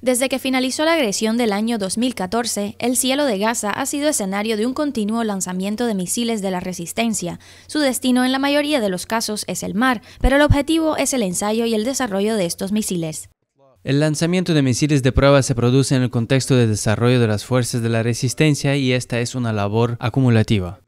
Desde que finalizó la agresión del año 2014, el cielo de Gaza ha sido escenario de un continuo lanzamiento de misiles de la resistencia. Su destino en la mayoría de los casos es el mar, pero el objetivo es el ensayo y el desarrollo de estos misiles. El lanzamiento de misiles de prueba se produce en el contexto de desarrollo de las fuerzas de la resistencia y esta es una labor acumulativa.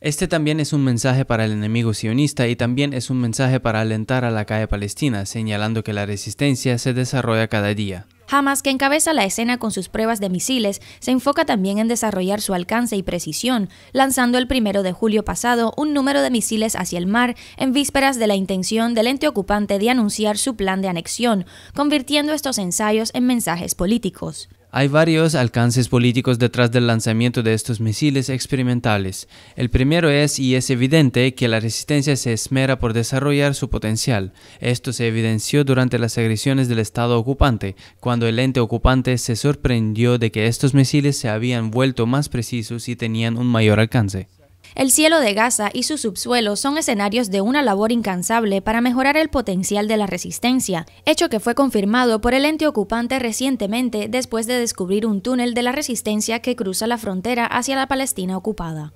Este también es un mensaje para el enemigo sionista y también es un mensaje para alentar a la calle palestina, señalando que la resistencia se desarrolla cada día. Hamas, que encabeza la escena con sus pruebas de misiles, se enfoca también en desarrollar su alcance y precisión, lanzando el primero de julio pasado un número de misiles hacia el mar en vísperas de la intención del ente ocupante de anunciar su plan de anexión, convirtiendo estos ensayos en mensajes políticos. Hay varios alcances políticos detrás del lanzamiento de estos misiles experimentales. El primero es, y es evidente, que la resistencia se esmera por desarrollar su potencial. Esto se evidenció durante las agresiones del Estado ocupante, cuando el ente ocupante se sorprendió de que estos misiles se habían vuelto más precisos y tenían un mayor alcance. El cielo de Gaza y su subsuelo son escenarios de una labor incansable para mejorar el potencial de la resistencia, hecho que fue confirmado por el ente ocupante recientemente después de descubrir un túnel de la resistencia que cruza la frontera hacia la Palestina ocupada.